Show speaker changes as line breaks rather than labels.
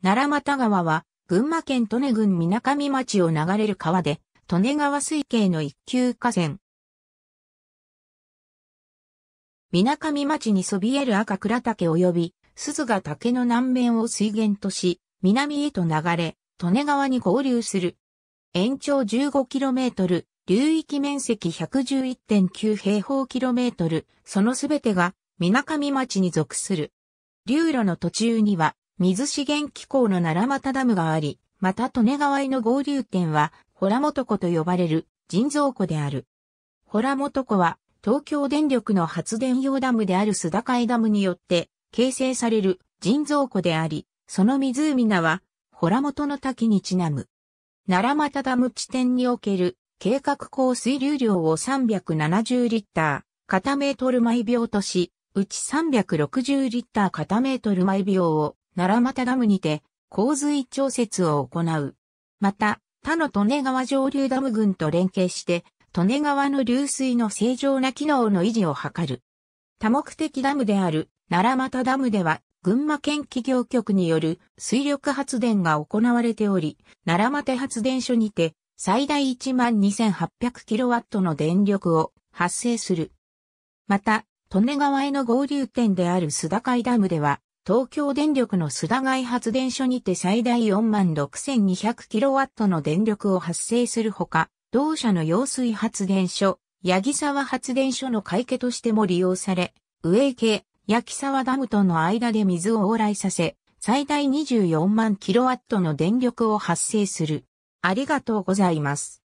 奈良又川は、群馬県利根郡水上町を流れる川で、利根川水系の一級河川。
水上町にそびえる赤倉岳及び、鈴ヶ岳の南面を水源とし、南へと流れ、利根川に合流する。延長 15km、流域面積111.9平方キロメートル、そのすべてが水上町に属する。流路の途中には水資源機構の奈良又ダムがあり、また利根川の合流点は、ホト湖と呼ばれる人造湖である。ホト湖は、東京電力の発電用ダムである須田海ダムによって形成される人造湖であり、その湖名は、ホトの滝にちなむ。奈良又ダム地点における計画降水流量を370リッター、片メートル毎秒とし、うち360リッター片メートル毎秒を奈良又ダムにて、洪水調節を行う。また、他の利根川上流ダム群と連携して、利根川の流水の正常な機能の維持を図る。多目的ダムである奈良又ダムでは、群馬県企業局による水力発電が行われており、奈良又発電所にて最大 12,800kW の電力を発生する。また、利根川への合流点である須田海ダムでは、東京電力の須田外発電所にて最大4万 6200kW の電力を発生するほか、同社の揚水発電所、八木沢発電所の会計としても利用され、上池、八木沢ダムとの間で水を往来させ、最大24万 kW の電力を発生する。ありがとう
ございます。